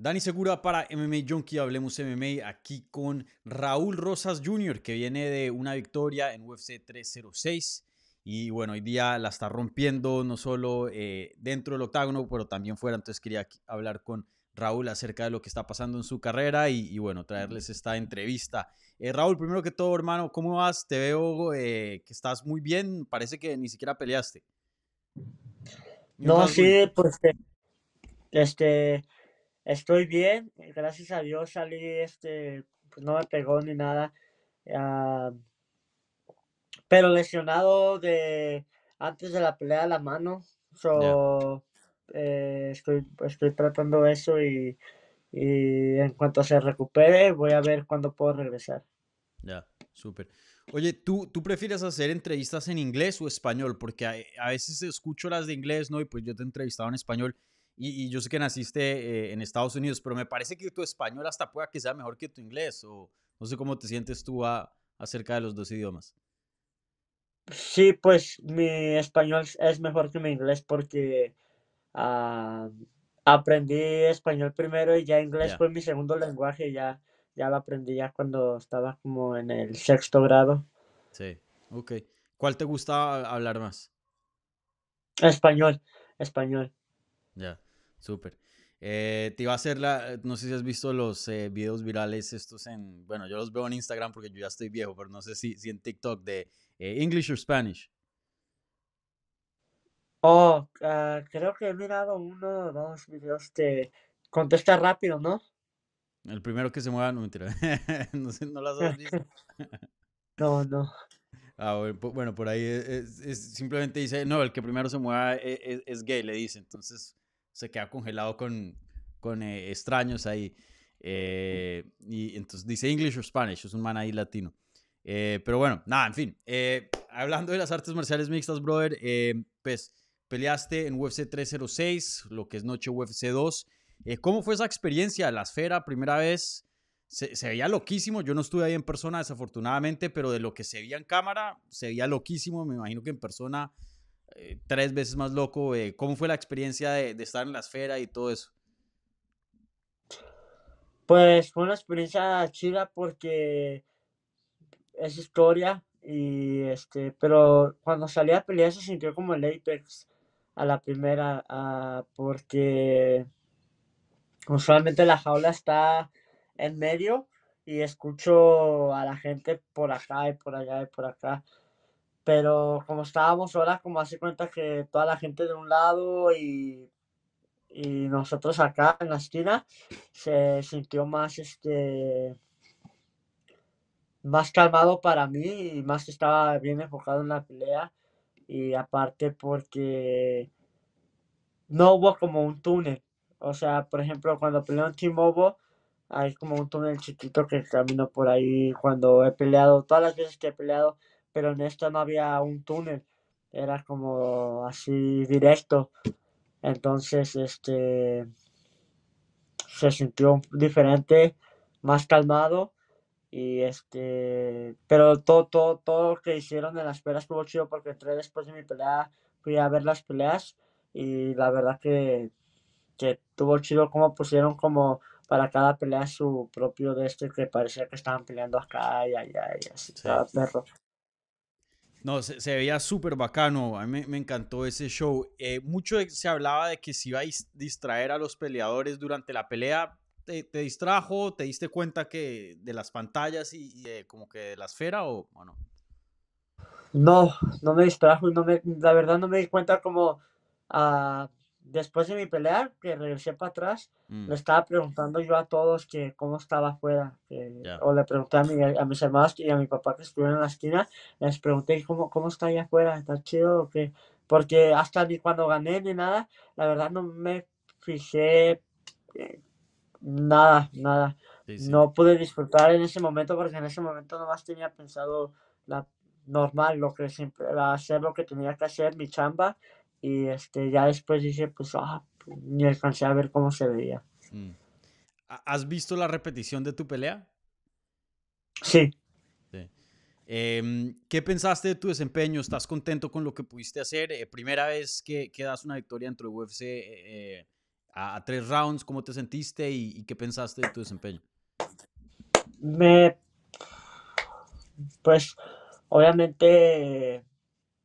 Dani Segura para MMA Junkie, hablemos MMA aquí con Raúl Rosas Jr., que viene de una victoria en UFC 306. Y bueno, hoy día la está rompiendo no solo eh, dentro del octágono, pero también fuera. Entonces quería hablar con Raúl acerca de lo que está pasando en su carrera y, bueno, traerles esta entrevista. Eh, Raúl, primero que todo, hermano, ¿cómo vas? Te veo eh, que estás muy bien. Parece que ni siquiera peleaste. No, sí, pues este, este Estoy bien, eh, gracias a Dios salí, este, pues no me pegó ni nada. Ah, pero lesionado de antes de la pelea de la mano. Eh, estoy, estoy tratando eso y, en cuanto se recupere voy a ver cuándo puedo regresar. Ya, súper. Oye, ¿tú, ¿tú prefieres hacer entrevistas en inglés o español? Porque eh, a, veces escucho las de inglés, ¿no? Y pues yo te he entrevistado en español y, yo sé que naciste eh, en Estados Unidos, pero me parece que tu español hasta pueda que sea mejor que tu inglés, o no sé cómo te sientes tú acerca de los dos idiomas. Sí, pues mi español es mejor que mi inglés porque ah, aprendí español primero y ya inglés fue mi segundo lenguaje, ya, ya lo aprendí ya cuando estaba como en el sexto grado. Sí, ok. ¿Cuál te gusta hablar más? Español, español. Ya. Súper. Eh, te iba a hacer la, no sé si has visto los eh, videos virales estos en, bueno, yo los veo en Instagram porque yo ya estoy viejo, pero no sé si, si en TikTok de eh, English or Spanish. Oh, ah, creo que he mirado uno o dos videos de contesta rápido, ¿no? El primero que se mueva, no mentira. no no las has visto. no, no. Ah, bueno, por ahí simplemente dice, no, el que primero se mueva es gay, le dice. Entonces, se queda congelado con, con eh, extraños ahí. Eh, y entonces dice English or Spanish, es un man ahí latino. Eh, pero bueno, nada, en fin. hablando de las artes marciales mixtas, brother, pues peleaste en UFC 306, lo que es noche UFC 2. ¿Cómo fue esa experiencia? La esfera, primera vez, se, veía loquísimo. Yo no estuve ahí en persona, desafortunadamente, pero de lo que se veía en cámara, se veía loquísimo. Me imagino que en persona eh, tres veces más loco. Eh, ¿Cómo fue la experiencia de, estar en la esfera y todo eso? Pues fue una experiencia chida porque es historia y este, pero cuando salí a pelear se sintió como el Apex a la primera ah, porque usualmente la jaula está en medio y escucho a la gente por acá y por allá y por acá pero como estábamos ahora, como hace cuenta que toda la gente de un lado y, nosotros acá en la esquina, se sintió más este más calmado para mí y más estaba bien enfocado en la pelea y aparte porque no hubo como un túnel. O sea, por ejemplo, cuando peleó en t hay como un túnel chiquito que camino por ahí. Cuando he peleado, todas las veces que he peleado, pero en esta no había un túnel, era como así directo. Entonces, este se sintió diferente, más calmado y este pero todo todo todo lo que hicieron en las peleas estuvo chido porque entré después de mi pelea fui a ver las peleas y la verdad que que tuvo chido como pusieron como para cada pelea su propio de este que parecía que estaban peleando acá y y así cada perro no, se, veía súper bacano, a mí me, encantó ese show. Eh, mucho se hablaba de que si iba a distraer a los peleadores durante la pelea, te, distrajo, te diste cuenta que de las pantallas y, como que de la esfera o, no? No, no me distrajo, no me, la verdad no me di cuenta como... Ah, después de mi pelea, que regresé para atrás, le mm. estaba preguntando yo a todos que cómo estaba afuera. O le pregunté a, a mis hermanos y a mi papá que estuvieron en la esquina, les pregunté cómo, cómo está allá afuera, está chido o Porque hasta ni cuando gané ni nada, la verdad no me fijé eh, nada, nada. No pude disfrutar en ese momento porque en ese momento nomás tenía pensado la normal, lo que siempre, hacer lo que tenía que hacer, mi chamba, y este, ya después dije, pues, ah, ni alcancé a ver cómo se veía. Mm. ¿Has visto la repetición de tu pelea? Sí. Em, ¿Qué pensaste de tu desempeño? ¿Estás contento con lo que pudiste hacer? Eh, primera vez que, que, das una victoria dentro UFC eh, eh, a, tres rounds, ¿cómo te sentiste y, y, qué pensaste de tu desempeño? Me. Pues, obviamente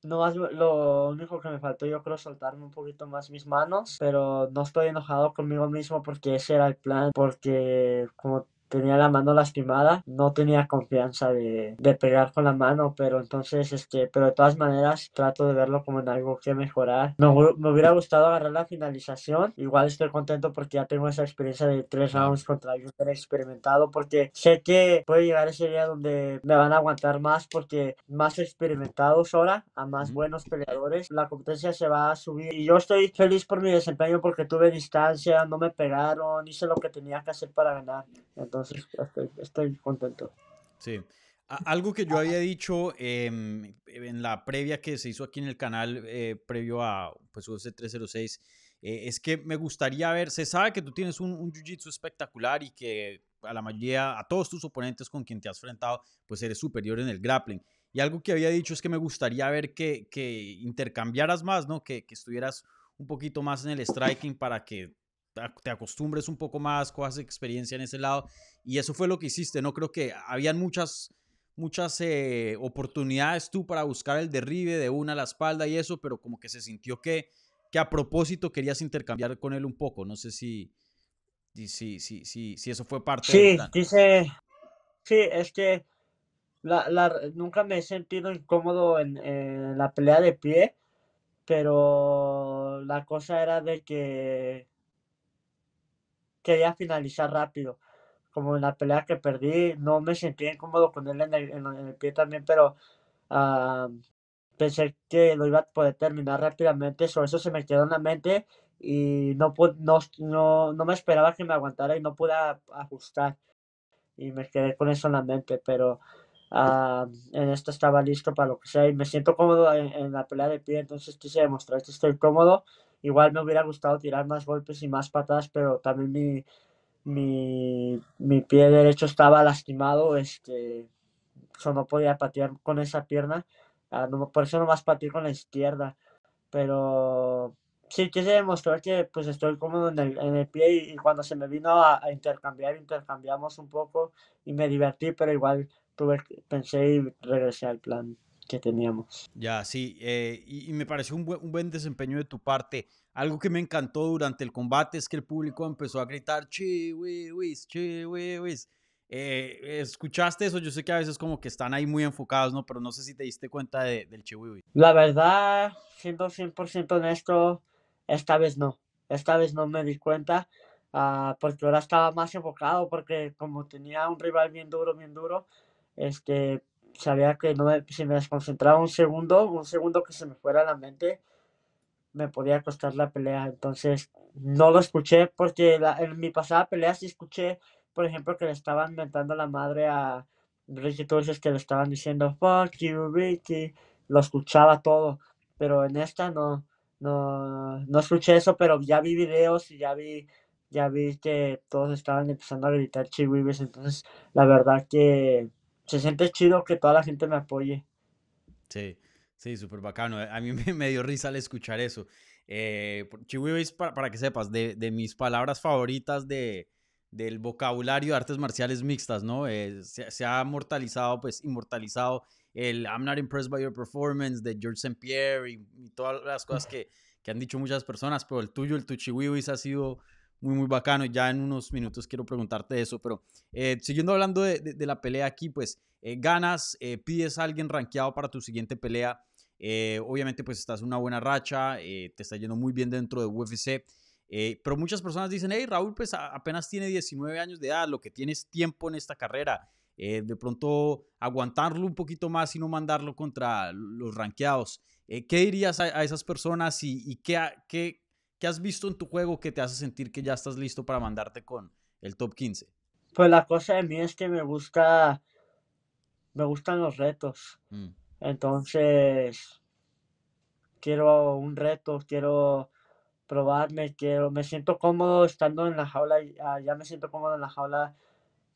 no más, lo único que me faltó yo creo soltarme un poquito más mis manos, pero no estoy enojado conmigo mismo porque ese era el plan, porque como tenía la mano lastimada, no tenía confianza de, de, pegar con la mano, pero entonces, este, pero de todas maneras trato de verlo como en algo que mejorar. Me, hubiera gustado agarrar la finalización, igual estoy contento porque ya tengo esa experiencia de tres rounds contra alguien experimentado, porque sé que puede llegar ese día donde me van a aguantar más, porque más experimentados ahora, a más buenos peleadores, la competencia se va a subir y yo estoy feliz por mi desempeño porque tuve distancia, no me pegaron, hice lo que tenía que hacer para ganar estoy, contento. Sí. Algo que yo había dicho em, en la previa que se hizo aquí en el canal, eh, previo a pues, UFC 306, eh, es que me gustaría ver, se sabe que tú tienes un, un jiu-jitsu espectacular y que a la mayoría, a todos tus oponentes con quien te has enfrentado, pues eres superior en el grappling. Y algo que había dicho es que me gustaría ver que, que intercambiaras más, ¿no? Que, que estuvieras un poquito más en el striking para que te acostumbres un poco más, cojas experiencia en ese lado. Y eso fue lo que hiciste, ¿no? Creo que habían muchas, muchas eh, oportunidades tú para buscar el derribe de una a la espalda y eso, pero como que se sintió que, que a propósito querías intercambiar con él un poco. No sé si, si, si, si, eso fue parte sí, sí, es que nunca me he sentido incómodo en la pelea de pie, pero la cosa era de que quería finalizar rápido. Como en la pelea que perdí, no me sentí incómodo con él en el, en el pie también, pero ah, pensé que lo iba a poder terminar rápidamente. Sobre eso se me quedó en la mente y no, no, no, no me esperaba que me aguantara y no pude ajustar. Y me quedé con eso en la mente, pero ah, en esto estaba listo para lo que sea y me siento cómodo en, en la pelea de pie, entonces quise demostrar que estoy cómodo Igual me hubiera gustado tirar más golpes y más patadas, pero también mi, mi, mi pie derecho estaba lastimado, este, yo no podía patear con esa pierna, ah, por eso no más pateé con la izquierda, pero sí quise demostrar que pues estoy cómodo en el, pie y, cuando se me vino a, intercambiar, intercambiamos un poco y me divertí, pero igual tuve, pensé y regresé al plan que teníamos. Ya, sí, eh, y, me pareció un, un buen desempeño de tu parte. Algo que me encantó durante el combate es que el público empezó a gritar, chiwiwis, eh, ¿Escuchaste eso? Yo sé que a veces como que están ahí muy enfocados, ¿no? Pero no sé si te diste cuenta de, del chiwiwis. La verdad, siendo 100% honesto, esta vez no. Esta vez no me di cuenta. Ah, porque ahora estaba más enfocado porque como tenía un rival bien duro, bien duro, este, sabía que no si me desconcentraba un segundo, un segundo que se me fuera la mente, me podía costar la pelea. Entonces, no lo escuché porque en mi pasada pelea sí escuché, por ejemplo, que le estaban mentando la madre a Ricky Torres, que le estaban diciendo, fuck you, Ricky. Lo escuchaba todo, pero en esta no, no, no escuché eso, pero ya vi videos y ya vi ya vi que todos estaban empezando a gritar chihuahuas, entonces la verdad que se siente chido que toda la gente me apoye. Sí, sí, súper bacano. Eh, a mí me, dio risa al escuchar eso. Eh, para, que sepas, de, de mis palabras favoritas de, del vocabulario de artes marciales mixtas, ¿no? Eh, se, ha mortalizado, pues inmortalizado el I'm not impressed by your performance de George St. Pierre y, todas las cosas que, que, han dicho muchas personas, pero el tuyo, el tu Chihuihuis ha sido muy, muy bacano. Ya en unos minutos quiero preguntarte eso, pero eh, siguiendo hablando de, la pelea aquí, pues eh, ganas, eh, pides a alguien rankeado para tu siguiente pelea. obviamente, pues estás en una buena racha, te está yendo muy bien dentro de UFC. pero muchas personas dicen, hey, Raúl, pues apenas tiene 19 años de edad, lo que tienes tiempo en esta carrera. de pronto aguantarlo un poquito más y no mandarlo contra los rankeados. ¿Qué dirías a, esas personas y, y qué, qué, ¿Qué has visto en tu juego que te hace sentir que ya estás listo para mandarte con el top 15? Pues la cosa de mí es que me gusta, me gustan los retos. Mm. Entonces, quiero un reto, quiero probarme, quiero, me siento cómodo estando en la jaula, ah, ya me siento cómodo en la jaula,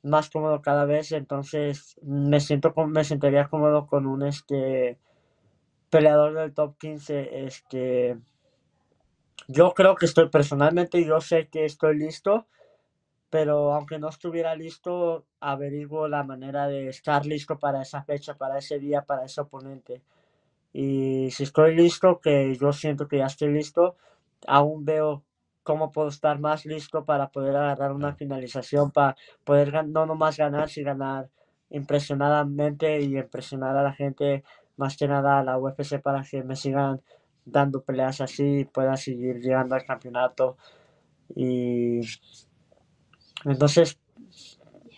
más cómodo cada vez, entonces me siento, me sentiría cómodo con un este peleador del top 15, este yo creo que estoy personalmente, yo sé que estoy listo, pero aunque no estuviera listo, averiguo la manera de estar listo para esa fecha, para ese día, para ese oponente. Y si estoy listo, que yo siento que ya estoy listo, aún veo cómo puedo estar más listo para poder agarrar una finalización, para poder no nomás ganar, sino ganar impresionadamente y impresionar a la gente, más que nada a la UFC para que me sigan dando peleas así, pueda seguir llegando al campeonato. Y entonces,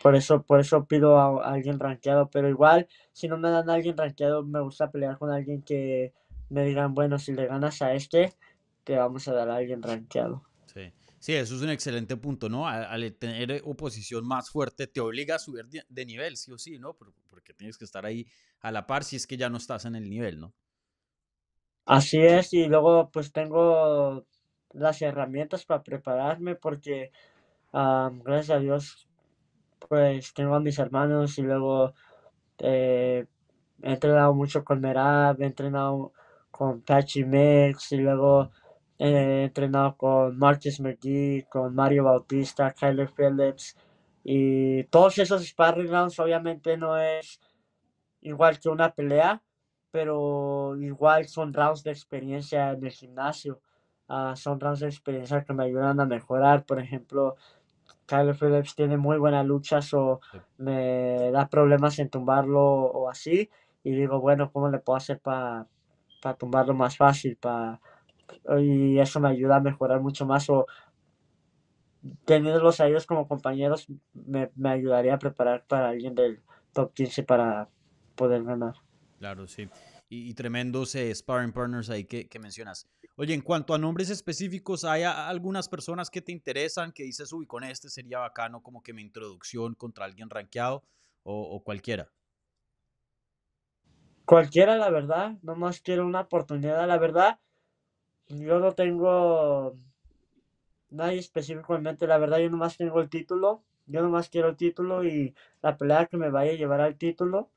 por eso, por eso pido a, alguien rankeado, pero igual, si no me dan a alguien ranqueado me gusta pelear con alguien que me digan, bueno, si le ganas a este, te vamos a dar a alguien rankeado. Sí. Sí, eso es un excelente punto, ¿no? Al, tener oposición más fuerte te obliga a subir de nivel, sí o sí, ¿no? Porque tienes que estar ahí a la par si es que ya no estás en el nivel, ¿no? Así es, y luego pues tengo las herramientas para prepararme porque gracias a Dios pues tengo a mis hermanos y luego eh, he entrenado mucho con Merab, he entrenado con Patchy Mix y luego he entrenado con Marcus McGee, con Mario Bautista, Kyler Phillips y todos esos sparring rounds obviamente no es igual que una pelea, pero igual son rounds de experiencia en el gimnasio. Ah, son rounds de experiencia que me ayudan a mejorar. Por ejemplo, Kyle Phillips tiene muy buenas luchas o me da problemas en tumbarlo o así. Y digo, bueno, ¿cómo le puedo hacer para tumbarlo más fácil? Y eso me ayuda a mejorar mucho más. O tenerlos a ellos como compañeros me, me ayudaría a preparar para alguien del top 15 para poder ganar. Claro, sí. Y, tremendos eh, sparring partners ahí que, mencionas. Oye, en cuanto a nombres específicos, ¿hay algunas personas que te interesan que dices, uy, con este sería bacano como que mi introducción contra alguien rankeado o, o cualquiera? Cualquiera, la verdad. No más quiero una oportunidad, la verdad. Yo no tengo nadie específicamente La verdad, yo más tengo el título. Yo más quiero el título y la pelea que me vaya a llevar al título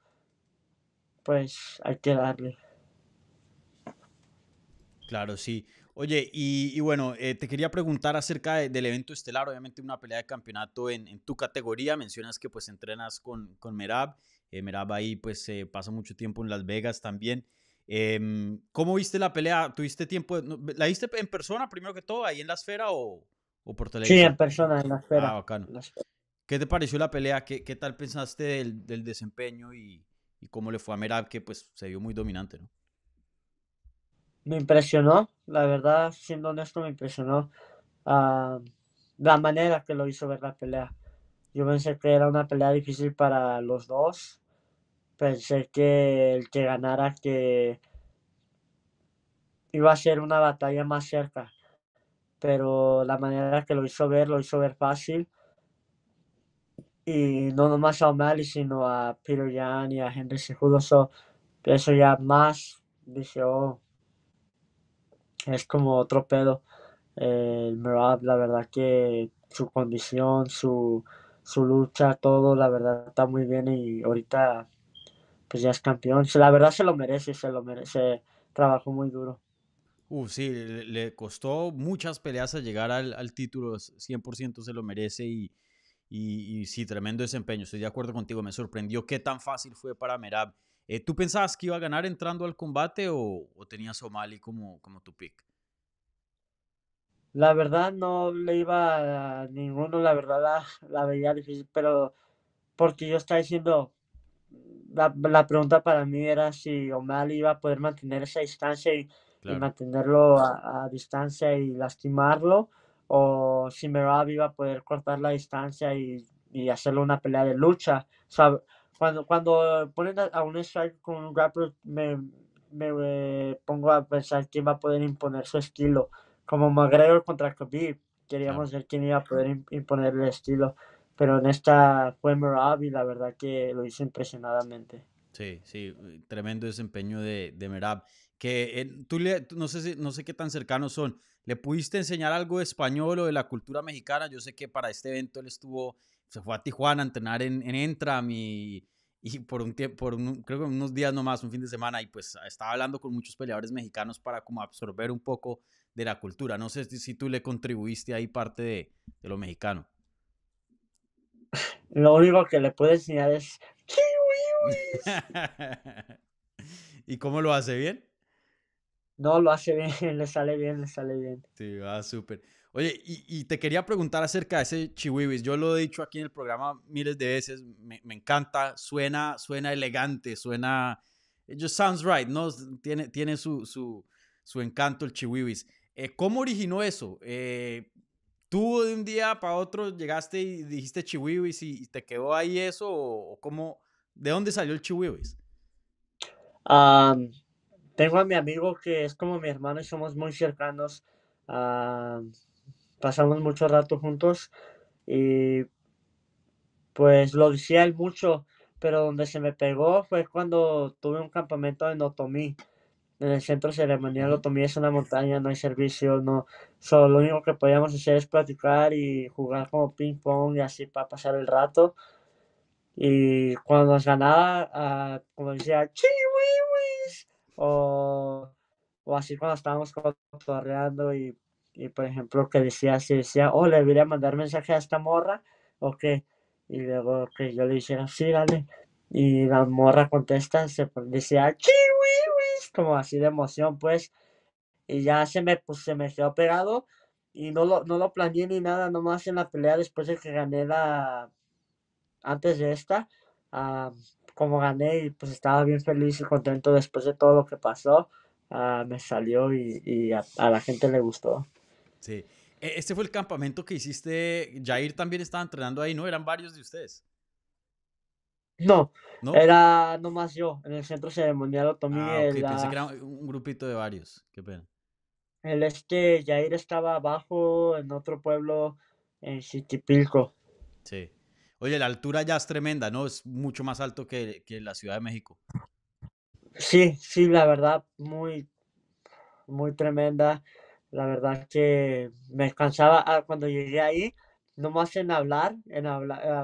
pues hay que darle. Claro, sí. Oye, y, bueno, eh, te quería preguntar acerca del evento estelar, obviamente una pelea de campeonato en, tu categoría, mencionas que pues entrenas con, con Merab, eh, Merab ahí pues pasa mucho tiempo en Las Vegas también. Em, ¿Cómo viste la pelea? ¿Tuviste tiempo? ¿La viste en persona primero que todo, ahí en la esfera o, o por televisión? Sí, en persona, en la esfera. Ah, bacano. ¿Qué te pareció la pelea? ¿Qué, qué tal pensaste del, del desempeño y, y cómo le fue a Merab, que pues se vio muy dominante, ¿no? Me impresionó, la verdad, siendo honesto, me impresionó ah, la manera que lo hizo ver la pelea. Yo pensé que era una pelea difícil para los dos. Pensé que el que ganara que iba a ser una batalla más cerca. Pero la manera que lo hizo ver, lo hizo ver fácil y no nomás a O'Malley, sino a Peter Yan y a Henry Cejudo. eso ya más, dije, oh, es como otro pedo. el eh, Merab, la verdad que su condición, su, su lucha, todo, la verdad está muy bien y ahorita pues ya es campeón. La verdad se lo merece, se lo merece, trabajó muy duro. Uh, sí, le, costó muchas peleas a llegar al, al título, 100% se lo merece y, y, sí, tremendo desempeño. Estoy de acuerdo contigo. Me sorprendió qué tan fácil fue para Merab. Eh, ¿Tú pensabas que iba a ganar entrando al combate o, tenías a O'Malley como, como tu pick? La verdad no le iba a ninguno, la verdad la, la veía difícil, pero porque yo estaba diciendo, la, la, pregunta para mí era si O'Malley iba a poder mantener esa distancia y, mantenerlo a, a, distancia y lastimarlo, o si Meravi iba a poder cortar la distancia y, y hacerle una pelea de lucha. cuando, cuando ponen a, un strike con un grappler, me, eh, pongo a pensar quién va a poder imponer su estilo. Como McGregor contra Khabib, queríamos ver quién iba a poder imponer el estilo. Pero en esta fue y la verdad que lo hizo impresionadamente. Sí, sí, eh, tremendo desempeño de, de Merab. Que tú le, no sé, no sé qué tan cercanos son. ¿Le pudiste enseñar algo de español o de la cultura mexicana? Yo sé que para este evento él estuvo, se fue a Tijuana a entrenar en, en Entram y, por un tiempo, por un, creo que unos días nomás, un fin de semana, y pues ah, estaba hablando con muchos peleadores mexicanos para como absorber un poco de la cultura. No sé si tú le contribuiste ahí parte de, de lo mexicano. Lo único que le puedo enseñar es ¿Y cómo lo hace bien? No, lo hace bien, le sale bien, le sale bien. Sí, va súper. Oye, y, te quería preguntar acerca de ese chihuibis Yo lo he dicho aquí en el programa miles de veces, me, encanta, suena, suena elegante, suena... It just sounds right, ¿no? Tiene, tiene su, su, encanto el chiwiwis eh, ¿Cómo originó eso? Eh, ¿Tú de un día para otro llegaste y dijiste chiwiwis y, te quedó ahí eso? o cómo, ¿De dónde salió el chihuahua? tengo a mi amigo que es como mi hermano y somos muy cercanos. pasamos mucho rato juntos y pues lo decía él mucho, pero donde se me pegó fue cuando tuve un campamento en Otomí. En el centro ceremonial Otomí es una montaña, no hay servicio, no. solo lo único que podíamos hacer es platicar y jugar como ping pong y así para pasar el rato. Y cuando nos ganaba, ah, como decía, chiwiwis, o, o así cuando estábamos cotorreando y, y, por ejemplo, que decía así, decía, oh, le voy a mandar mensaje a esta morra, o qué. Y luego que yo le dijera, sí, dale. Y la morra contesta, se decía, chiwiwis, como así de emoción, pues. Y ya se me, pues, se me quedó pegado y no lo, no lo planeé ni nada, nomás en la pelea después de que gané la antes de esta. Ah, como gané, y pues estaba bien feliz y contento después de todo lo que pasó. Ah, me salió y, a, la gente le gustó. Sí. E, este fue el campamento que hiciste. Jair también estaba entrenando ahí, ¿no? Eran varios de ustedes. No, ¿No? era nomás yo, en el centro ceremonial Otomí. Ah, Pensé que era un grupito de varios. Qué pena. El este, Jair estaba abajo en otro pueblo, en Chichipilco. Sí. Oye, la altura ya es tremenda, ¿no? Es mucho más alto que, la Ciudad de México. Sí, sí, la verdad, muy, muy tremenda. La verdad que me cansaba ah, cuando llegué ahí, nomás en hablar, en ah,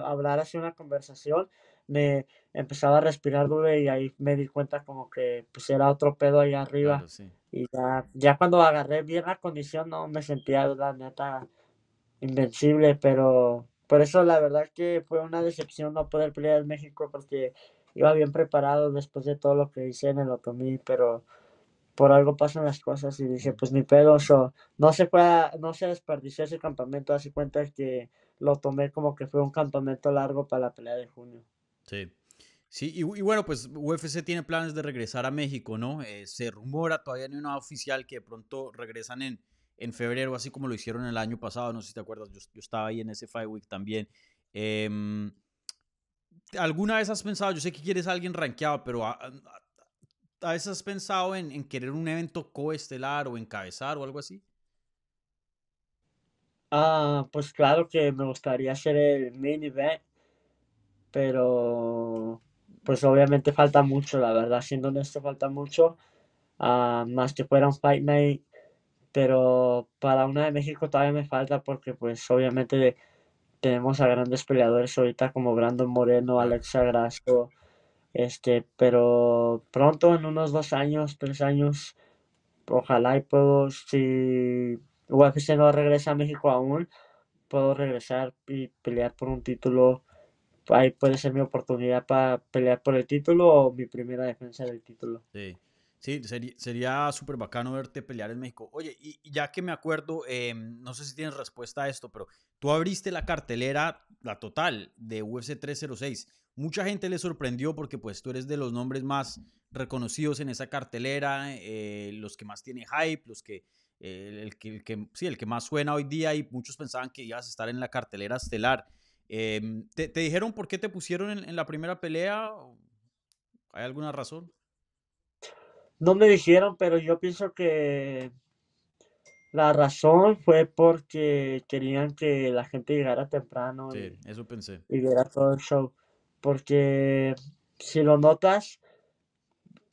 hablar así una conversación, me empezaba a respirar duro y ahí me di cuenta como que pues era otro pedo ahí arriba. Y ya, ya cuando agarré bien la condición, no me sentía la neta invencible, pero por eso la verdad que fue una decepción no poder pelear en México porque iba bien preparado después de todo lo que hice en el Otomí, pero por algo pasan las cosas y dije, pues ni pedo, no se fue, no se desperdició ese campamento, hace cuenta que lo tomé como que fue un campamento largo para la pelea de junio. Sí. y, bueno, pues UFC tiene planes de regresar a México, ¿no? Eh, se rumora, todavía en una oficial que de pronto regresan en en febrero, así como lo hicieron el año pasado, no sé si te acuerdas, yo, estaba ahí en ese Five Week también. Em, ¿Alguna vez has pensado, yo sé que quieres a alguien rankeado, pero a, ah, a, ah, ah, has pensado en, querer un evento coestelar o encabezar o algo así? Ah, pues claro que me gustaría hacer el mini event, pero pues obviamente falta mucho, la verdad, siendo honesto falta mucho. más que fuera un Fight Night pero para una de México todavía me falta porque pues obviamente tenemos a grandes peleadores ahorita como Brandon Moreno, ah. Alexa Grasco, este, pero pronto en unos dos años, tres años, ojalá y puedo, si UFC no regresa a México aún, puedo regresar y pelear por un título. Ahí puede ser mi oportunidad para pelear por el título o mi primera defensa del título. Sí. Sí, sería, súper bacano verte pelear en México. Oye, y ya que me acuerdo, em, no sé si tienes respuesta a esto, pero tú abriste la cartelera, la total, de UFC 306. Mucha gente le sorprendió porque pues tú eres de los nombres más reconocidos en esa cartelera, eh, los que más tiene hype, los que, el, que, sí, el que más suena hoy día y muchos pensaban que ibas a estar en la cartelera estelar. Em, ¿te, dijeron por qué te pusieron en la primera pelea? ¿Hay alguna razón? No me dijeron, pero yo pienso que la razón fue porque querían que la gente llegara temprano y, eso pensé. y viera todo el show. Porque si lo notas,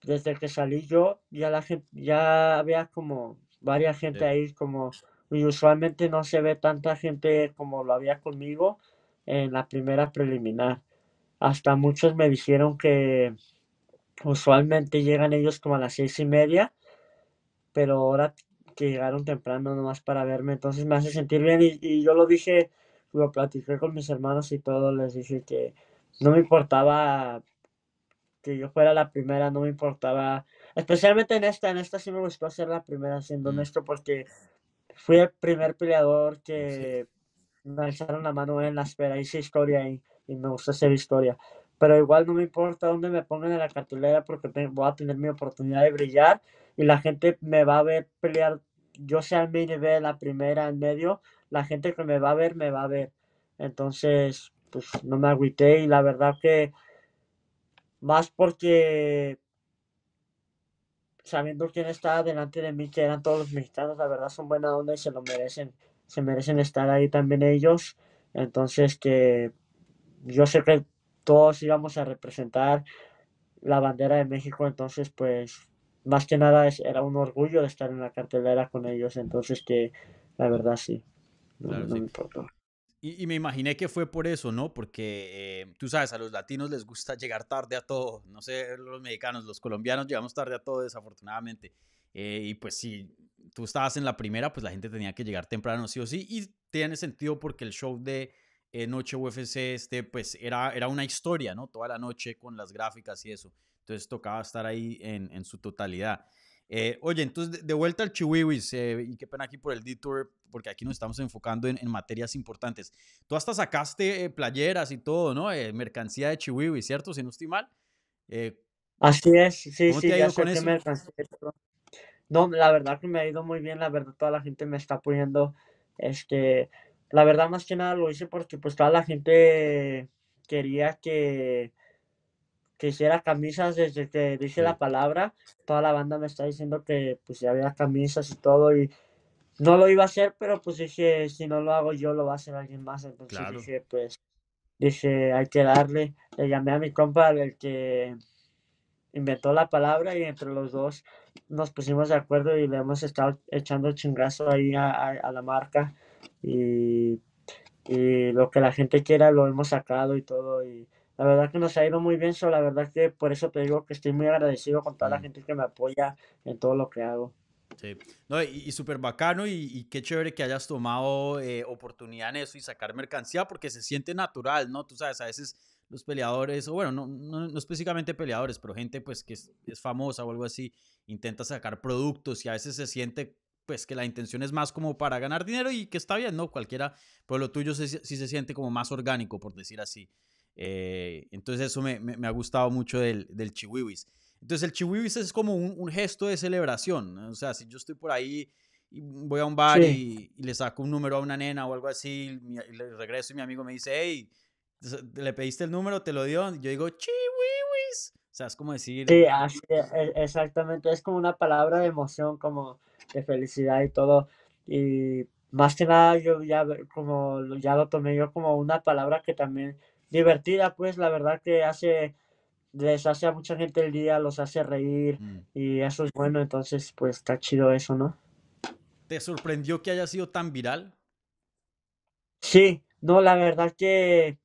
desde que salí yo, ya la gente, ya había como varias gente ahí, como y usualmente no se ve tanta gente como lo había conmigo en la primera preliminar. Hasta muchos me dijeron que usualmente llegan ellos como a las seis y media, pero ahora que llegaron temprano nomás para verme, entonces me hace sentir bien y, yo lo dije, lo platicé con mis hermanos y todo, les dije que no me importaba que yo fuera la primera, no me importaba, especialmente en esta, en esta sí me gustó ser la primera, siendo mm. honesto, porque fui el primer peleador que me alzaron la mano en la espera, hice historia y, y me gustó hacer historia pero igual no me importa dónde me pongan en la cartulera porque voy a tener mi oportunidad de brillar y la gente me va a ver pelear, yo sea el main event, la primera, en medio, la gente que me va a ver, me va a ver. Entonces, pues no me agüité y la verdad que más porque sabiendo quién está delante de mí, que eran todos los mexicanos, la verdad son buena onda y se lo merecen, se merecen estar ahí también ellos. Entonces que yo sé que todos íbamos a representar la bandera de México, entonces pues más que nada era un orgullo de estar en la cartelera con ellos, entonces que la verdad sí, no, me Y, me imaginé que fue por eso, ¿no? Porque eh, tú sabes, a los latinos les gusta llegar tarde a todo, no sé, los mexicanos, los colombianos llegamos tarde a todo desafortunadamente. Eh, y pues si tú estabas en la primera, pues la gente tenía que llegar temprano, sí o sí, y tiene sentido porque el show de Noche UFC, este, pues era, era una historia, ¿no? Toda la noche con las gráficas y eso. Entonces tocaba estar ahí en, su totalidad. Eh, oye, entonces de, vuelta al Chihuahua eh, y qué pena aquí por el detour, porque aquí nos estamos enfocando en, materias importantes. Tú hasta sacaste eh, playeras y todo, ¿no? mercancía de Chihuahua, ¿cierto? Si no estoy mal. Así es, sí, sí, ya mercancía. No, la verdad que me ha ido muy bien, la verdad toda la gente me está poniendo, este, la verdad, más que nada lo hice porque pues toda la gente quería que, que hiciera camisas desde que dije la palabra. Toda la banda me está diciendo que pues ya había camisas y todo y no lo iba a hacer, pero pues dije, si no lo hago yo, lo va a hacer alguien más. Entonces dije, pues, dije, hay que darle. Le llamé a mi compa, el que inventó la palabra y entre los dos nos pusimos de acuerdo y le hemos estado echando chingazo ahí a la marca y, lo que la gente quiera lo hemos sacado y todo. Y la verdad que nos ha ido muy bien, la verdad que por eso te digo que estoy muy agradecido con toda la mm. gente que me apoya en todo lo que hago. Sí, no, y, super súper bacano y, qué chévere que hayas tomado eh, oportunidad en eso y sacar mercancía porque se siente natural, ¿no? Tú sabes, a veces los peleadores, o bueno, no, no, específicamente peleadores, pero gente pues que es, es, famosa o algo así, intenta sacar productos y a veces se siente pues que la intención es más como para ganar dinero y que está bien, ¿no? Cualquiera, pero lo tuyo sí, se siente como más orgánico, por decir así. Eh, entonces eso me, ha gustado mucho del, del Entonces el chihuihuis es como un, gesto de celebración, o sea, si yo estoy por ahí y voy a un bar y, le saco un número a una nena o algo así, y le regreso y mi amigo me dice, hey, le pediste el número, te lo dio, yo digo, chihuihuis. O sea, es como decir... Sí, e, exactamente, es como una palabra de emoción, como de felicidad y todo. Y más que nada yo ya como ya lo tomé yo como una palabra que también divertida pues la verdad que hace les hace a mucha gente el día los hace reír mm. y eso es bueno entonces pues está chido eso no te sorprendió que haya sido tan viral sí no la verdad que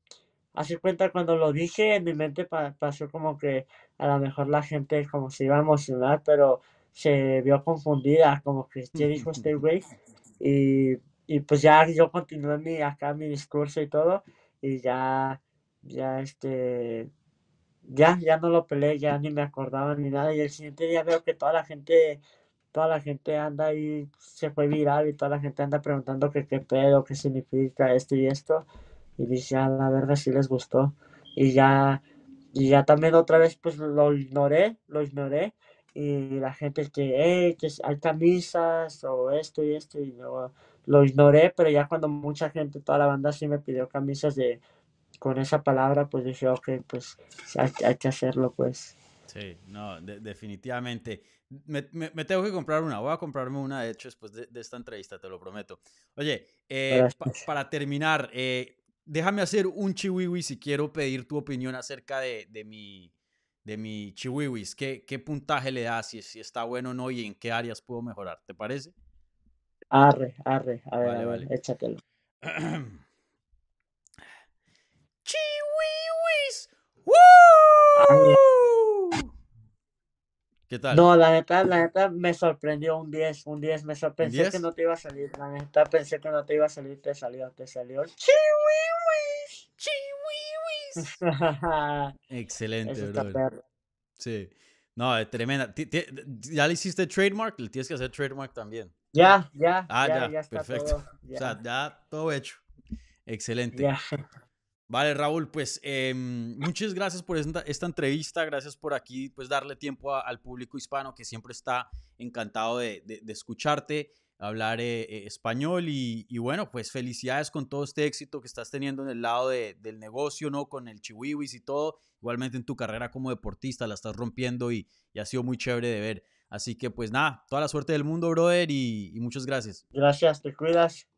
hace cuenta cuando lo dije en mi mente pasó como que a lo mejor la gente como se iba a emocionar pero se vio confundida como ¿qué dijo este güey y, y, pues ya yo continué mi, acá mi discurso y todo y ya, ya este, ya, ya no lo peleé, ya ni me acordaba ni nada y el siguiente día veo que toda la gente, toda la gente anda y se fue viral y toda la gente anda preguntando que qué pedo, qué significa esto y esto y dice, a ah, la verdad sí les gustó y ya, y ya también otra vez pues lo ignoré, lo ignoré y la gente que, hey, eh, que hay camisas o esto y esto, y yo lo ignoré, pero ya cuando mucha gente, toda la banda sí me pidió camisas de con esa palabra, pues dije, ok, pues hay, que hacerlo, pues. Sí, no, definitivamente. Me, me, tengo que comprar una, voy a comprarme una, de hecho, después de, esta entrevista, te lo prometo. Oye, eh, para terminar, eh, déjame hacer un chiwiwi si quiero pedir tu opinión acerca de, de mi de mi chiwiwis, ¿qué, ¿qué puntaje le das? Si, si está bueno o no y en qué áreas puedo mejorar, ¿te parece? Arre, arre, a ver, vale, vale. échatelo. chiwiwis, ¿Qué tal? No, la neta, la neta me sorprendió un 10, un 10 me sorprendió. que no te iba a salir, la neta pensé que no te iba a salir, te salió, te salió. ¡Chiwiwis! Excelente, Sí. No, tremenda. ¿Ya le hiciste trademark? Le tienes que hacer trademark también. Ya, ya. Ah, ya, perfecto. ya. O sea, ya todo hecho. Excelente. Vale, Raúl, pues em, muchas gracias por esta, entrevista, gracias por aquí, pues darle tiempo al público hispano que siempre está encantado de escucharte hablar eh, eh, español y, bueno, pues felicidades con todo este éxito que estás teniendo en el lado de, del negocio, ¿no? Con el chiwiwis y todo. Igualmente en tu carrera como deportista la estás rompiendo y, ha sido muy chévere de ver. Así que pues nada, toda la suerte del mundo, brother, y, y muchas gracias. Gracias, te cuidas.